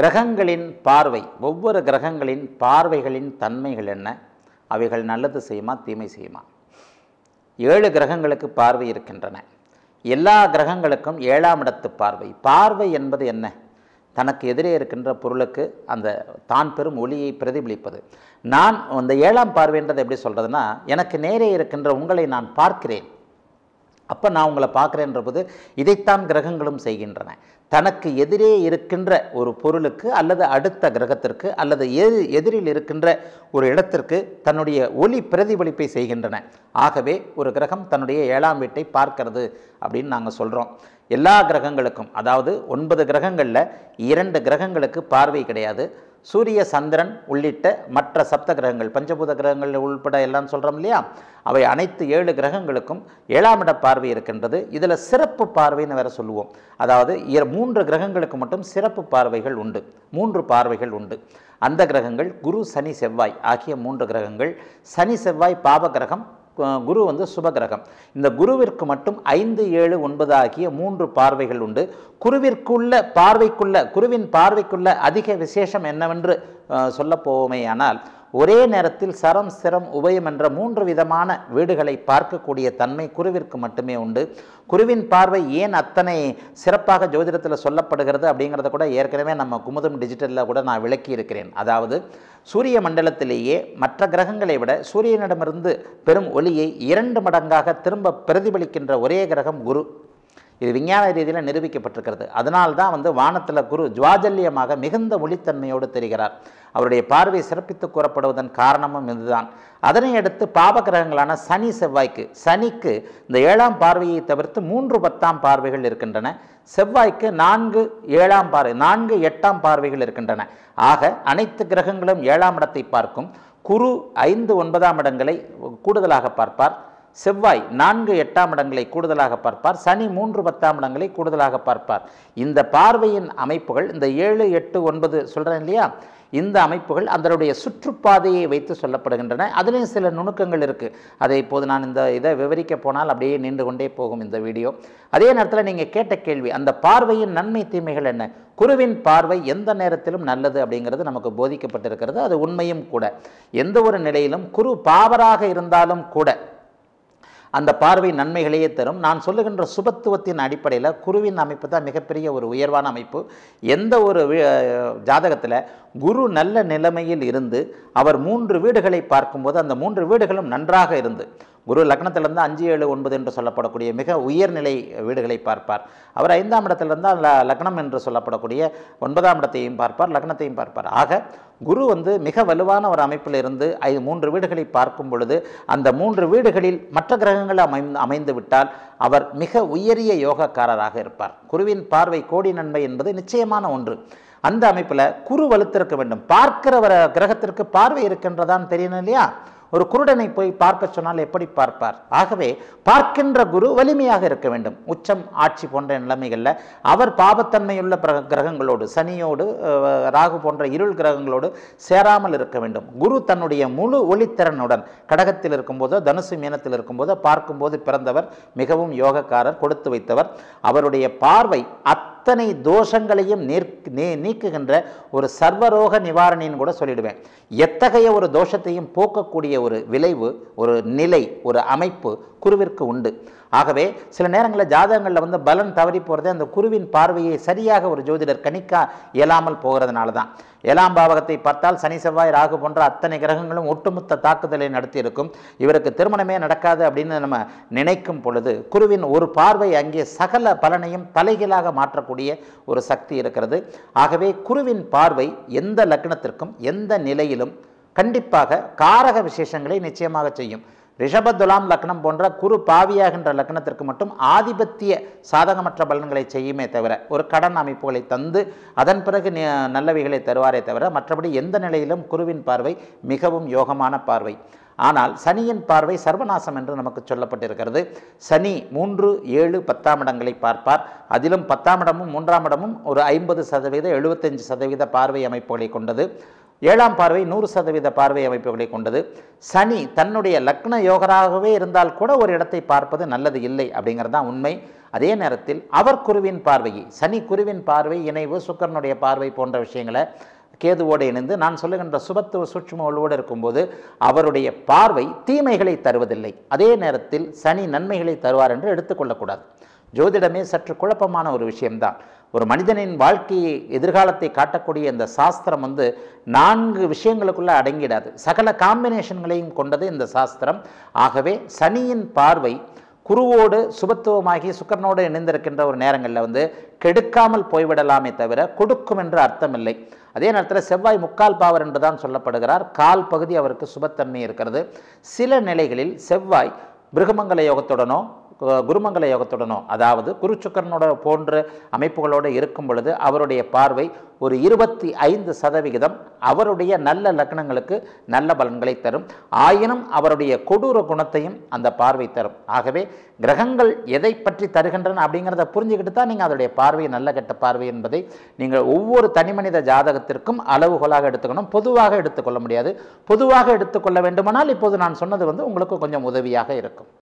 கிரகங்களின் பார்வை ஒவ்வொரு கிரகங்களின் பார்வைகளின் தன்மைகள் என்ன அவைகள் நல்லது செய்யுமா தீமை செய்யுமா ஏழு கிரகங்களுக்கு பார்வை இருக்கின்றன எல்லா கிரகங்களுக்கும் ஏழாம் இடத்து பார்வை பார்வை என்பது என்ன தனக்கு எதிரே இருக்கின்ற பொருளுக்கு அந்த தான் பெரும் ஒளியை பிரதிபலிப்பது நான் அந்த ஏழாம் பார்வைன்றதை எப்படி சொல்கிறதுனா எனக்கு நேரே இருக்கின்ற உங்களை நான் பார்க்கிறேன் அப்போ நான் உங்களை பார்க்குறேன்ற போது இதைத்தான் கிரகங்களும் செய்கின்றன தனக்கு எதிரே இருக்கின்ற ஒரு பொருளுக்கு அல்லது அடுத்த கிரகத்திற்கு அல்லது எது எதிரில் இருக்கின்ற ஒரு இடத்திற்கு தன்னுடைய ஒலி பிரதிபலிப்பை செய்கின்றன ஆகவே ஒரு கிரகம் தன்னுடைய ஏழாம் வீட்டை பார்க்கிறது அப்படின்னு நாங்கள் சொல்கிறோம் எல்லா கிரகங்களுக்கும் அதாவது ஒன்பது கிரகங்களில் இரண்டு கிரகங்களுக்கு பார்வை கிடையாது சூரிய சந்திரன் உள்ளிட்ட மற்ற சப்த கிரகங்கள் பஞ்சபூத கிரகங்கள் உள்பட எல்லாம் சொல்கிறோம் இல்லையா அவை அனைத்து ஏழு கிரகங்களுக்கும் ஏழாம் இட பார்வை இருக்கின்றது இதில் சிறப்பு பார்வைன்னு வேற சொல்லுவோம் அதாவது மூன்று கிரகங்களுக்கு மட்டும் சிறப்பு பார்வைகள் உண்டு மூன்று பார்வைகள் உண்டு அந்த கிரகங்கள் குரு சனி செவ்வாய் ஆகிய மூன்று கிரகங்கள் சனி செவ்வாய் பாவ கிரகம் குரு வந்து சுபகிரகம் இந்த குருவிற்கு மட்டும் ஐந்து ஏழு ஒன்பது ஆகிய மூன்று பார்வைகள் உண்டு குருவிற்குள்ள பார்வைக்குள்ள குருவின் பார்வைக்குள்ள அதிக விசேஷம் என்னவென்று சொல்ல ஆனால் ஒரே நேரத்தில் சரம் சிரம் உபயம் என்ற மூன்று விதமான வீடுகளை பார்க்கக்கூடிய தன்மை குருவிற்கு மட்டுமே உண்டு குருவின் பார்வை ஏன் அத்தனை சிறப்பாக ஜோதிடத்தில் சொல்லப்படுகிறது அப்படிங்கிறத கூட ஏற்கனவே நம்ம குமுதம் டிஜிட்டலில் கூட நான் விளக்கி இருக்கிறேன் அதாவது சூரிய மண்டலத்திலேயே மற்ற கிரகங்களை விட சூரியனிடமிருந்து பெரும் ஒளியை இரண்டு மடங்காக திரும்ப பிரதிபலிக்கின்ற ஒரே கிரகம் குரு இது விஞ்ஞான ரீதியில் நிரூபிக்கப்பட்டிருக்கிறது அதனால்தான் வந்து வானத்தில் குரு ஜுவாஜல்யமாக மிகுந்த ஒளித்தன்மையோடு தெரிகிறார் அவருடைய பார்வை சிறப்பித்து கூறப்படுவதன் காரணமும் இதுதான் அதனை அடுத்து பாபகிரகங்களான சனி செவ்வாய்க்கு சனிக்கு இந்த ஏழாம் பார்வையை தவிர்த்து மூன்று பத்தாம் பார்வைகள் இருக்கின்றன செவ்வாய்க்கு நான்கு ஏழாம் பார்வை நான்கு எட்டாம் பார்வைகள் இருக்கின்றன ஆக அனைத்து கிரகங்களும் ஏழாம் இடத்தை பார்க்கும் குரு ஐந்து ஒன்பதாம் இடங்களை கூடுதலாக பார்ப்பார் செவ்வாய் நான்கு எட்டாம் இடங்களை கூடுதலாக பார்ப்பார் சனி மூன்று பத்தாம் இடங்களை கூடுதலாக பார்ப்பார் இந்த பார்வையின் அமைப்புகள் இந்த ஏழு எட்டு ஒன்பது சொல்கிறேன் இல்லையா இந்த அமைப்புகள் அதனுடைய சுற்றுப்பாதையை வைத்து சொல்லப்படுகின்றன அதுலேயும் சில நுணுக்கங்கள் இருக்குது அதை இப்போது நான் இந்த இதை விவரிக்க போனால் அப்படியே நின்று கொண்டே போகும் இந்த வீடியோ அதே நேரத்தில் நீங்கள் கேட்ட கேள்வி அந்த பார்வையின் நன்மை தீமைகள் என்ன குருவின் பார்வை எந்த நேரத்திலும் நல்லது அப்படிங்கிறது நமக்கு போதிக்கப்பட்டிருக்கிறது அது உண்மையும் கூட எந்த ஒரு நிலையிலும் குரு பாவராக இருந்தாலும் கூட அந்த பார்வை நன்மைகளையே தரும் நான் சொல்லுகின்ற சுபத்துவத்தின் அடிப்படையில் குருவின் அமைப்பு தான் மிகப்பெரிய ஒரு உயர்வான அமைப்பு எந்த ஒரு ஜாதகத்தில் குரு நல்ல நிலைமையில் இருந்து அவர் மூன்று வீடுகளை பார்க்கும்போது அந்த மூன்று வீடுகளும் நன்றாக இருந்து குரு லக்னத்திலிருந்து அஞ்சு ஏழு ஒன்பது என்று சொல்லப்படக்கூடிய மிக உயர்நிலை வீடுகளை பார்ப்பார் அவர் ஐந்தாம் இடத்திலிருந்து ல லக்னம் என்று சொல்லப்படக்கூடிய ஒன்பதாம் இடத்தையும் பார்ப்பார் லக்னத்தையும் பார்ப்பார் ஆக குரு வந்து மிக வலுவான ஒரு அமைப்பில் இருந்து ஐ மூன்று வீடுகளை பார்க்கும் பொழுது அந்த மூன்று வீடுகளில் மற்ற கிரகங்கள் அமை அமைந்து விட்டால் அவர் மிக உயரிய யோகக்காரராக இருப்பார் குருவின் பார்வை கோடி நன்மை என்பது நிச்சயமான ஒன்று அந்த அமைப்பில் குரு வலுத்திருக்க வேண்டும் பார்க்கிற கிரகத்திற்கு பார்வை இருக்கின்றதான் தெரியணும் இல்லையா ஒரு குருடனை போய் பார்க்க சொன்னால் எப்படி பார்ப்பார் ஆகவே பார்க்கின்ற குரு வலிமையாக இருக்க வேண்டும் உச்சம் ஆட்சி போன்ற நிலைமைகளில் அவர் பாபத்தன்மையுள்ள கிரகங்களோடு சனியோடு ராகு போன்ற இருள் கிரகங்களோடு சேராமல் இருக்க வேண்டும் குரு தன்னுடைய முழு ஒளித்திறனுடன் கடகத்தில் இருக்கும்போதோ தனுசு மீனத்தில் இருக்கும்போதோ பார்க்கும்போது பிறந்தவர் மிகவும் யோகக்காரர் கொடுத்து வைத்தவர் அவருடைய பார்வை அத் அத்தனை தோஷங்களையும் நீக்குகின்ற ஒரு சர்வரோக நிவாரணின்னு கூட சொல்லிடுவேன் எத்தகைய ஒரு தோஷத்தையும் போக்கக்கூடிய ஒரு விளைவு ஒரு நிலை ஒரு அமைப்பு குருவிற்கு உண்டு ஆகவே சில நேரங்களில் ஜாதகங்களில் வந்து பலன் தவறி போகிறது அந்த குருவின் பார்வையை சரியாக ஒரு ஜோதிடர் கணிக்க இயலாமல் போகிறதுனால தான் ஏழாம் பாவகத்தை பார்த்தால் சனி செவ்வாய் ராகு போன்ற அத்தனை கிரகங்களும் ஒட்டுமொத்த தாக்குதலை நடத்தியிருக்கும் இவருக்கு திருமணமே நடக்காது அப்படின்னு நம்ம நினைக்கும் பொழுது குருவின் ஒரு பார்வை அங்கே சகல பலனையும் தலைகீழாக மாற்றக்கூடிய ஒரு சக்தி இருக்கிறது ஆகவே குருவின் பார்வை எந்த லக்னத்திற்கும் எந்த நிலையிலும் கண்டிப்பாக காரக விசேஷங்களை நிச்சயமாக செய்யும் ரிஷபதுலாம் லக்னம் போன்ற குரு பாவியாகின்ற லக்னத்திற்கு மட்டும் ஆதிபத்திய சாதகமற்ற பலன்களை செய்யுமே தவிர ஒரு கடன் அமைப்புகளை தந்து அதன் பிறகு நல்லவைகளை தருவாரே தவிர மற்றபடி எந்த நிலையிலும் குருவின் பார்வை மிகவும் யோகமான பார்வை ஆனால் சனியின் பார்வை சர்வநாசம் என்று நமக்கு சொல்லப்பட்டிருக்கிறது சனி மூன்று ஏழு பத்தாம் இடங்களை பார்ப்பார் அதிலும் பத்தாம் இடமும் மூன்றாம் இடமும் ஒரு ஐம்பது சதவீத எழுபத்தஞ்சு சதவீத பார்வை அமைப்புகளை கொண்டது ஏழாம் பார்வை நூறு சதவீத பார்வை அமைப்புகளை கொண்டது சனி தன்னுடைய லக்ன யோகராகவே இருந்தால் கூட ஒரு இடத்தை பார்ப்பது நல்லது இல்லை அப்படிங்கிறது தான் உண்மை அதே நேரத்தில் அவர் குருவின் பார்வையை சனி குருவின் பார்வை இணைவு சுக்கரனுடைய பார்வை போன்ற விஷயங்களை கேதுவோடு இணைந்து நான் சொல்லுகின்ற சுபத்துவ உள்ளோடு இருக்கும்போது அவருடைய பார்வை தீமைகளை தருவதில்லை அதே நேரத்தில் சனி நன்மைகளை தருவார் என்று எடுத்துக்கொள்ளக்கூடாது ஜோதிடமே சற்று குழப்பமான ஒரு விஷயம்தான் ஒரு மனிதனின் வாழ்க்கையை எதிர்காலத்தை காட்டக்கூடிய இந்த சாஸ்திரம் வந்து நான்கு விஷயங்களுக்குள்ளே அடங்கிடாது சகல காம்பினேஷன்களையும் கொண்டது இந்த சாஸ்திரம் ஆகவே சனியின் பார்வை குருவோடு சுபத்துவமாகி சுக்கரனோடு இணைந்திருக்கின்ற ஒரு நேரங்களில் வந்து கெடுக்காமல் போய்விடலாமே தவிர கொடுக்கும் என்று அர்த்தமில்லை அதே நேரத்தில் செவ்வாய் முக்கால் பாவர் என்று தான் சொல்லப்படுகிறார் கால் பகுதி அவருக்கு சுபத்தன்மை இருக்கிறது சில நிலைகளில் செவ்வாய் பிருகமங்கல யோகத்துடனோ குருமங்கல யோகத்துடனோ அதாவது குருச்சுக்கரனோட போன்ற அமைப்புகளோடு இருக்கும் பொழுது அவருடைய பார்வை ஒரு இருபத்தி ஐந்து சதவிகிதம் அவருடைய நல்ல லக்னங்களுக்கு நல்ல பலன்களை தரும் ஆயினும் அவருடைய கொடூர குணத்தையும் அந்த பார்வை தரும் ஆகவே கிரகங்கள் எதை பற்றி தருகின்றன அப்படிங்கிறத புரிஞ்சுக்கிட்டு தான் நீங்கள் அதோடைய பார்வை நல்ல கெட்ட பார்வை என்பதை நீங்கள் ஒவ்வொரு தனிமனித ஜாதகத்திற்கும் அளவுகோலாக எடுத்துக்கணும் பொதுவாக எடுத்துக்கொள்ள முடியாது பொதுவாக எடுத்துக்கொள்ள வேண்டுமானால் இப்போது நான் சொன்னது வந்து உங்களுக்கு கொஞ்சம் உதவியாக இருக்கும்